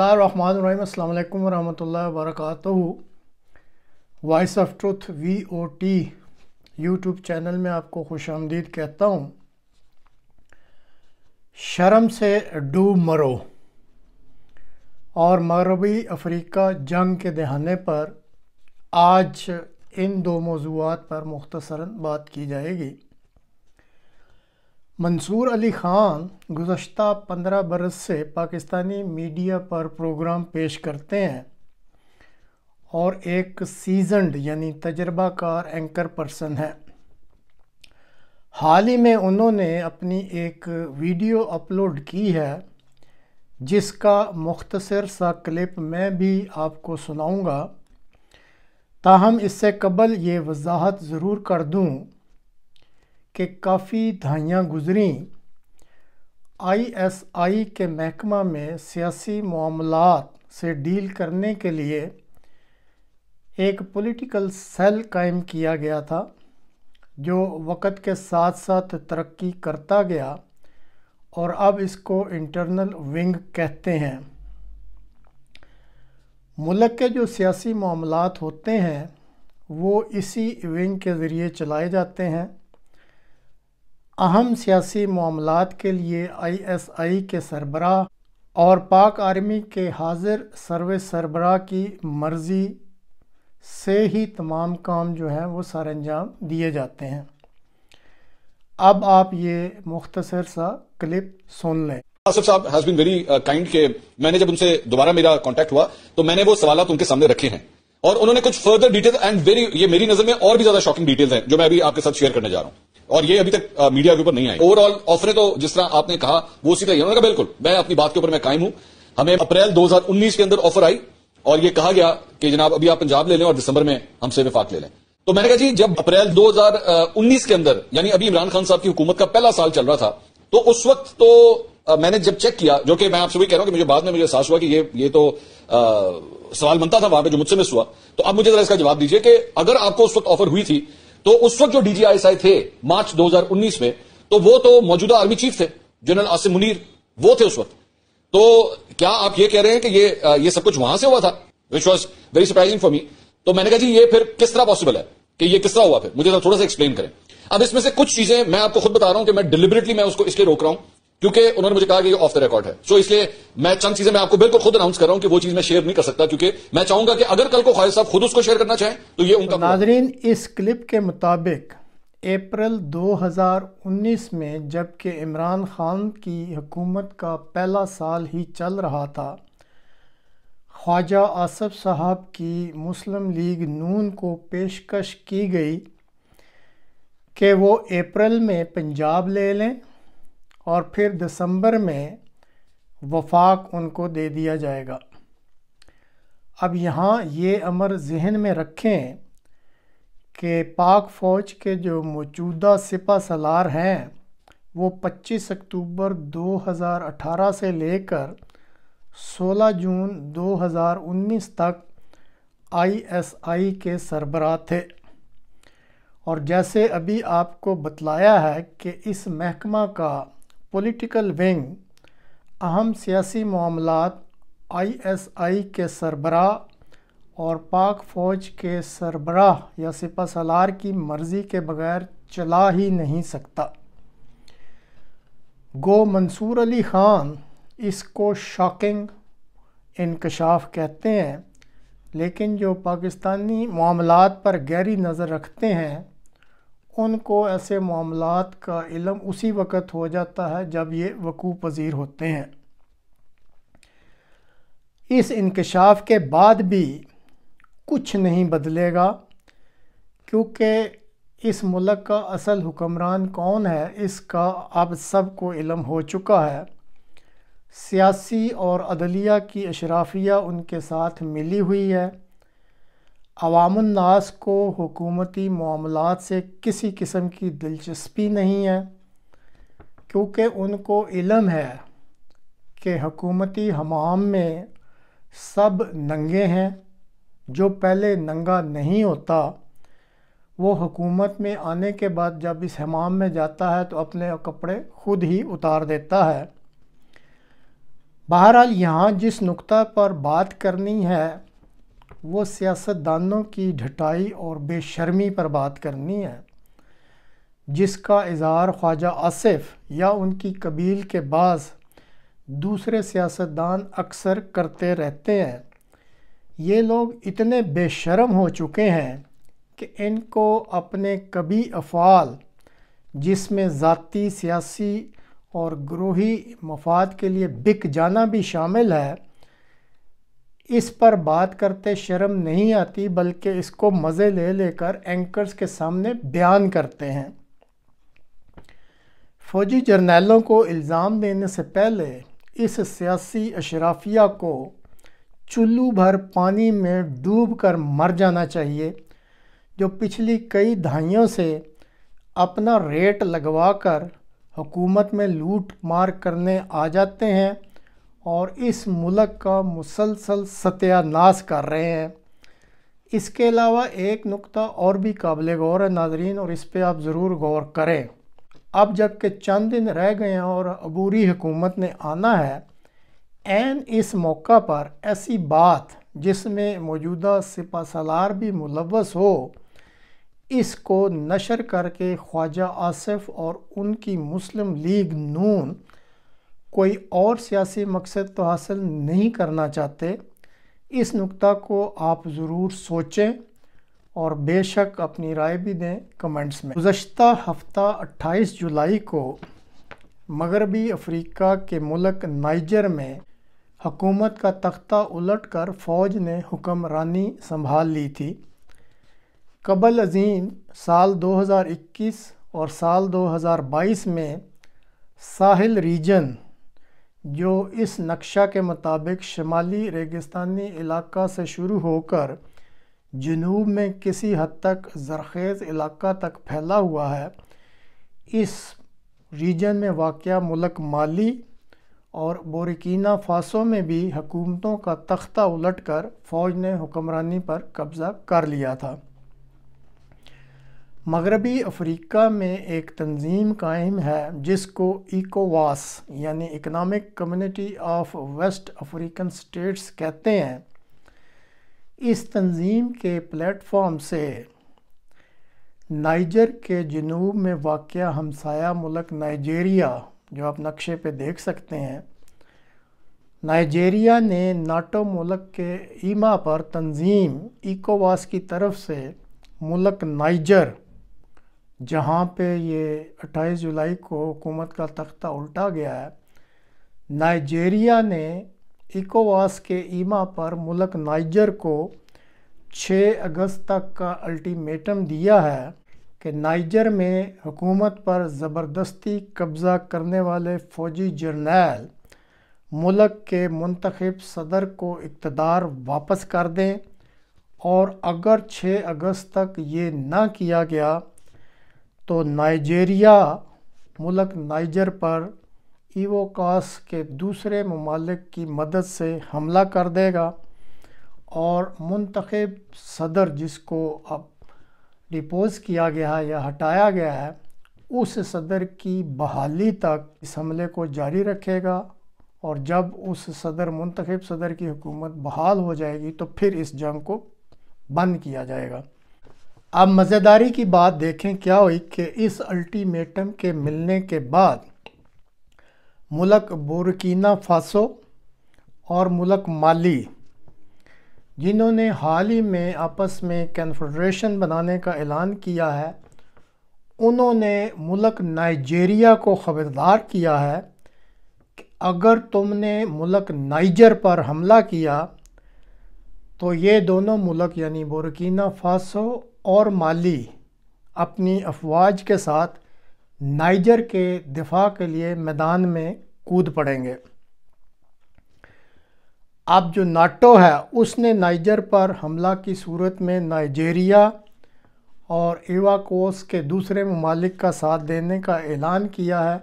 बसमिल्लाम वरहमल वरक voice of truth V O T YouTube channel में आपको खुश आमदीद कहता हूँ शर्म से डू मरो और मगरबी अफ्रीका जंग के दहाने पर आज इन दो मौजूद पर मुख्तसरा बात की जाएगी मंसूर अली ख़ान गुज्त पंद्रह बरस से पाकिस्तानी मीडिया पर प्रोग्राम पेश करते हैं और एक सीजनड यानी तजर्बाकार एंकर पर्सन है हाल ही में उन्होंने अपनी एक वीडियो अपलोड की है जिसका मुख्तर सा क्लिप मैं भी आपको सुनाऊंगा ताहम इससे कबल ये वजाहत ज़रूर कर दूँ कि काफ़ी दहाइयाँ गुजरी आई के महकमा में सियासी मामलत से डील करने के लिए एक पॉलिटिकल सेल कायम किया गया था जो वक़्त के साथ साथ तरक्की करता गया और अब इसको इंटरनल विंग कहते हैं मुल्क के जो सियासी मामलात होते हैं वो इसी विंग के ज़रिए चलाए जाते हैं अहम सियासी मामलों के लिए आईएसआई के सरबरा और पाक आर्मी के हाजिर सर्वे सरबरा की मर्ज़ी से ही तमाम काम जो हैं वो सर अंजाम दिए जाते हैं अब आप ये मुख्तसर सा क्लिप सुन लें आसिफ साहब हैज बीन वेरी काइंड के मैंने जब उनसे दोबारा मेरा कांटेक्ट हुआ तो मैंने वो सवाल उनके सामने रखे हैं और उन्होंने कुछ फर्दर डिटेल्स एंड वेरी ये मेरी नजर में और भी ज्यादा शॉकिंग डिटेल्स हैं जो मैं अभी आपके साथ शेयर करने जा रहा हूं और ये अभी तक आ, मीडिया के ऊपर नहीं आई ओवरऑल ऑफरें तो जिस तरह आपने कहा वो उसी तरह उन्होंने कहा बिल्कुल मैं अपनी बात के ऊपर मैं कायम हूं हमें अप्रैल 2019 के अंदर ऑफर आई और ये कहा गया कि जनाब अभी आप पंजाब ले लें और दिसंबर में हमसे विफाक ले लें तो मैंने कहा जी जब अप्रैल 2019 के अंदर यानी अभी इमरान खान साहब की हुकूमत का पहला साल चल रहा था तो उस वक्त तो आ, मैंने जब चेक किया जो कि मैं आपसे भी कह रहा हूं कि मुझे बाद में मुझे एहसास हुआ कि ये ये तो आ, सवाल बनता था वहां पे जो मुझसे मिस हुआ तो अब मुझे जरा इसका जवाब दीजिए कि अगर आपको उस वक्त ऑफर हुई थी तो उस वक्त जो डीजीआईएसआई थे मार्च 2019 में तो वो तो मौजूदा आर्मी चीफ थे जनरल आसिम मुनीर वो थे उस वक्त तो क्या आप ये कह रहे हैं कि ये ये सब कुछ वहां से हुआ था which was very surprising for me तो मैंने कहा जी ये फिर किस तरह पॉसिबल है कि ये किस तरह हुआ फिर मुझे थोड़ा सा एक्सप्लेन करें अब इसमें से कुछ चीजें मैं आपको खुद बता रहा हूं कि मैं डिलिबरेटली मैं उसको इसलिए रोक रहा हूं क्योंकि उन्होंने मुझे कहा कि ऑफ द रिकॉर्ड है सो so, इसलिए मैं चंद चीजें मैं आपको बिल्कुल खुद अनाउंस कर रहा हूं कि वो चीज मैं शेयर नहीं कर सकता क्योंकि मैं चाहूंगा कि अगर कल को खालिद साहब खुद उसको शेयर करना चाहें तो ये उनका नाजरीन इस क्लिप के मुताबिक अप्रैल 2019 में जबकि इमरान खान की हुकूमत का पहला साल ही चल रहा था ख्वाजा आसफ साहब की मुस्लिम लीग नून को पेशकश की गई कि वो अप्रैल में पंजाब ले लें और फिर दिसंबर में वफाक उनको दे दिया जाएगा अब यहाँ ये अमर जहन में रखें कि पाक फ़ौज के जो मौजूदा सिपा सलार हैं वो 25 अक्टूबर 2018 से लेकर 16 जून 2019 तक आईएसआई के सरबरा थे और जैसे अभी आपको बतलाया है कि इस महकमा का पॉलिटिकल विंग अहम सियासी मामलात आईएसआई के सरबरा और पाक फ़ौज के सरबरा या सिपा सलार की मर्ज़ी के बगैर चला ही नहीं सकता गो मंसूर अली ख़ान इसको शॉकिंग इनकशाफ कहते हैं लेकिन जो पाकिस्तानी मामलात पर गहरी नज़र रखते हैं उनको ऐसे मामला का इलम उसी वक़्त हो जाता है जब ये वकूफ़ पजीर होते हैं इस इंकशाफ के बाद भी कुछ नहीं बदलेगा क्योंकि इस मुल्क का असल हुक्मरान कौन है इसका अब सबको इलम हो चुका है सियासी और अदलिया की अशराफिया उनके साथ मिली हुई है अवामनास को हुकूमती मामलों से किसी किस्म की दिलचस्पी नहीं है क्योंकि उनको इलम है कि हकूमती हमाम में सब नंगे हैं जो पहले नंगा नहीं होता वो हुकूमत में आने के बाद जब इस हमाम में जाता है तो अपने कपड़े खुद ही उतार देता है बहरहाल यहाँ जिस नुक्ता पर बात करनी है वो सियासतदानों की ढटाई और बेशर्मी पर बात करनी है जिसका इजहार ख्वाजा आसिफ या उनकी कबील के बाद दूसरे सियासतदान अक्सर करते रहते हैं ये लोग इतने बेशरम हो चुके हैं कि इनको अपने कभी अफ़ाल जिसमें ज़ाती सियासी और ग्रोही मफाद के लिए बिक जाना भी शामिल है इस पर बात करते शर्म नहीं आती बल्कि इसको मज़े ले लेकर एंकर्स के सामने बयान करते हैं फौजी जर्नैलों को इल्ज़ाम देने से पहले इस सियासी अशराफिया को चुल्लू भर पानी में डूब कर मर जाना चाहिए जो पिछली कई दहाइयों से अपना रेट लगवा कर हुकूमत में लूट मार करने आ जाते हैं और इस मुल्क का मुसलसल सत्यानाश कर रहे हैं इसके अलावा एक नुक्ता और भी काबिल गौर है नाजरीन और इस पर आप ज़रूर गौर करें अब जबकि चंद दिन रह गए हैं और अबूरी हुकूमत ने आना है एन इस मौका पर ऐसी बात जिसमें मौजूदा सिपा सलार भी मुलवस हो इसको नशर करके ख्वाजा आसिफ और उनकी मुस्लिम लीग नून कोई और सियासी मकसद तो हासिल नहीं करना चाहते इस नुक्ता को आप ज़रूर सोचें और बेशक अपनी राय भी दें कमेंट्स में गुज्त हफ्ता 28 जुलाई को मगरबी अफ्रीका के मुल्क नाइजर में हकूमत का तख्ता उलट कर फ़ौज ने हुक्मरानी संभाल ली थी कबल अजीम साल 2021 और साल 2022 में साहिल रीजन जो इस नक्शा के मुताबिक शमाली रेगिस्तानी इलाका से शुरू होकर जनूब में किसी हद तक ज़रख़ेज़ इलाका तक फैला हुआ है इस रीजन में वाक़ मलक माली और बोरिकीना फासों में भी हुकूमतों का तख्ता उलट कर फ़ौज ने हुक्मरानी पर कब्ज़ा कर लिया था मगरबी अफ्रीका में एक तंजीम कायम है जिसको इकोवास यानी economic community of West African states कहते हैं इस तंजीम के प्लेटफॉर्म से नाइजर के जनूब में वाक़ हमसाया मुल्क नाइजेरिया जो आप नक्शे पे देख सकते हैं नाइजेरिया ने नाटो मुल्क के ईमा पर तंजीम इकोवास की तरफ से मुल्क नाइजर जहाँ पे ये 28 जुलाई को हुकूमत का तख्ता उल्टा गया है नाइजेरिया ने इकोवास के ईमा पर मुलक नाइजर को 6 अगस्त तक का अल्टीमेटम दिया है कि नाइजर में हुकूमत पर ज़बरदस्ती कब्ज़ा करने वाले फ़ौजी जर्नैल मुलक के मंतखब सदर को इकतदार वापस कर दें और अगर 6 अगस्त तक ये ना किया गया तो नाइजेरिया मुलक नाइजर पर ईवोकास के दूसरे ममालिक की मदद से हमला कर देगा और मंतखब सदर जिसको अब डिपोज़ किया गया है या हटाया गया है उस सदर की बहाली तक इस हमले को जारी रखेगा और जब उस सदर मंतखब सदर की हुकूमत बहाल हो जाएगी तो फिर इस जंग को बंद किया जाएगा अब मज़ेदारी की बात देखें क्या हुई कि इस अल्टीमेटम के मिलने के बाद मुलक बुरकीना फासो और मुलक माली जिन्होंने हाल ही में आपस में कन्फेडरेशन बनाने का ऐलान किया है उन्होंने मुलक नाइजेरिया को ख़बरदार किया है कि अगर तुमने मुलक नाइजर पर हमला किया तो ये दोनों मुल्क यानी बुरकीना फासो और माली अपनी अफवाज के साथ नाइजर के दिफा के लिए मैदान में कूद पड़ेंगे अब जो नाटो है उसने नाइजर पर हमला की सूरत में नाइजेरिया और एवाकोस के दूसरे ममालिक का साथ देने का ऐलान किया है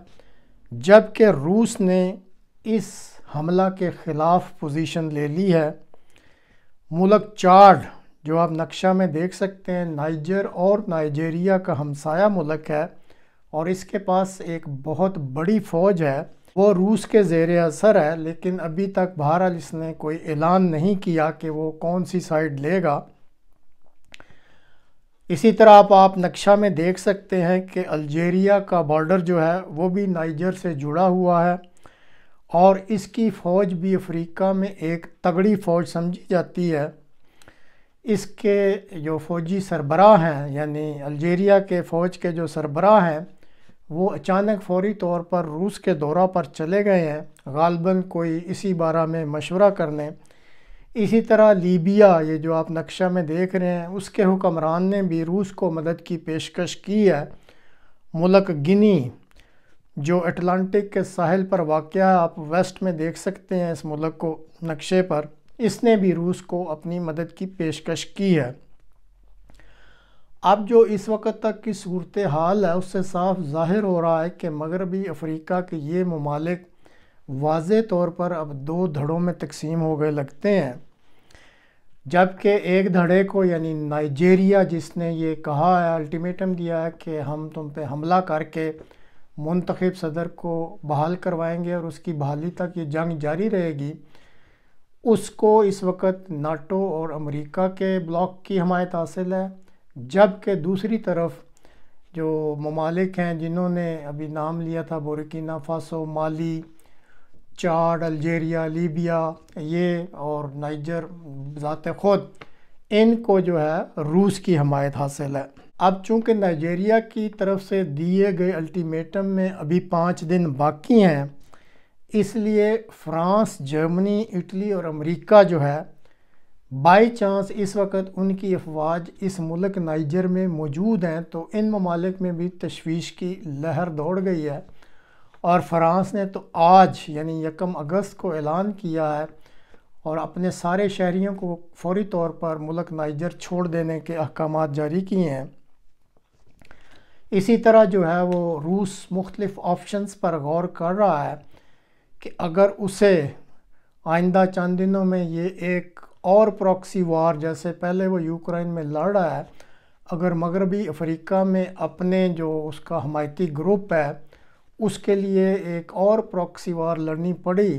जबकि रूस ने इस हमला के ख़िलाफ़ पोजीशन ले ली है मुलक चार्ड जो आप नक्शा में देख सकते हैं नाइजर और नाइजेरिया का हमसाया मुलक है और इसके पास एक बहुत बड़ी फ़ौज है वो रूस के जेर असर है लेकिन अभी तक बहरहाल इसने कोई ऐलान नहीं किया कि वो कौन सी साइड लेगा इसी तरह आप आप नक्शा में देख सकते हैं कि अल्जीरिया का बॉर्डर जो है वो भी नाइजर से जुड़ा हुआ है और इसकी फ़ौज भी अफ्रीका में एक तगड़ी फ़ौज समझी जाती है इसके जो फौजी सरबराह हैं यानी अल्जीरिया के फ़ौज के जो सरबराह हैं वो अचानक फौरी तौर पर रूस के दौरा पर चले गए हैं गालबन कोई इसी बारे में मशवरा करने इसी तरह लीबिया ये जो आप नक्शा में देख रहे हैं उसके हुक्मरान ने भी रूस को मदद की पेशकश की है मुलक गिनी जो अटलांटिक के साहिल पर वाक़ आप वेस्ट में देख सकते हैं इस मुल्क को नक्शे पर इसने भी रूस को अपनी मदद की पेशकश की है अब जो इस वक्त तक की सूरत हाल है उससे साफ जाहिर हो रहा है कि मगरबी अफ्रीका के ये ममालिक वाज तौर पर अब दो धड़ों में तकसीम हो गए लगते हैं जबकि एक धड़े को यानी नाइजेरिया जिसने ये कहा है अल्टीमेटम दिया है कि हम तुम पे हमला करके मंतखब सदर को बहाल करवाएंगे और उसकी बहाली तक ये जंग जारी रहेगी उसको इस वक्त नाटो और अमेरिका के ब्लॉक की हमायत हासिल है जबकि दूसरी तरफ जो ममालिक हैं जिन्होंने अभी नाम लिया था Burkina Faso Mali Chad Algeria Libya ये और नाइजर ज़ात ख़ुद इनको जो है रूस की हमायत हासिल है अब चूंकि नाइजीरिया की तरफ से दिए गए अल्टीमेटम में अभी पाँच दिन बाकी हैं इसलिए फ्रांस जर्मनी इटली और अमेरिका जो है बाई चांस इस वक्त उनकी अफवाज इस मुल्क नाइजर में मौजूद हैं तो इन ममालिक में भी तशवीश की लहर दौड़ गई है और फ्रांस ने तो आज यानी यकम अगस्त को ऐलान किया है और अपने सारे शहरीों को फौरी तौर पर मुल्क नाइजर छोड़ देने के अहकाम जारी किए हैं इसी तरह जो है वो रूस मुख्तलिफ़ ऑप्शंस पर गौर कर रहा है कि अगर उसे आइंदा चंद दिनों में ये एक और प्रॉक्सी वार जैसे पहले वो यूक्रेन में लड़ रहा है अगर मगरबी अफ्रीका में अपने जो उसका हमायती ग्रुप है उसके लिए एक और प्रॉक्सी वार लड़नी पड़ी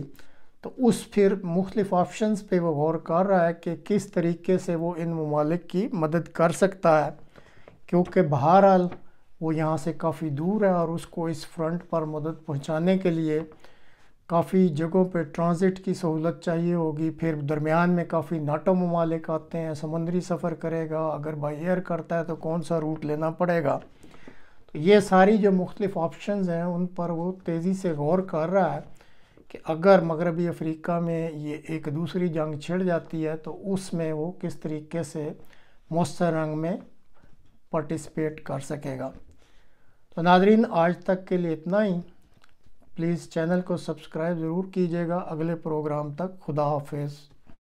तो उस फिर मुख्तफ ऑप्शंस पे वो गौर कर रहा है कि किस तरीके से वो इन ममालिक की मदद कर सकता है क्योंकि बहरहाल वो यहाँ से काफ़ी दूर है और उसको इस फ्रंट पर मदद पहुँचाने के लिए काफ़ी जगहों पे ट्रांज़िट की सहूलत चाहिए होगी फिर दरमियान में काफ़ी नाटो ममालिक आते हैं समंदरी सफ़र करेगा अगर बाई एयर करता है तो कौन सा रूट लेना पड़ेगा तो ये सारी जो मुख्तफ ऑप्शन हैं उन पर वो तेज़ी से गौर कर रहा है कि अगर मगरबी अफ्रीका में ये एक दूसरी जंग छिड़ जाती है तो उसमें वो किस तरीके से मौसर रंग में पार्टिसिपेट कर सकेगा तो नाजरीन आज तक के लिए इतना ही प्लीज़ चैनल को सब्सक्राइब ज़रूर कीजिएगा अगले प्रोग्राम तक खुदा हाफिज़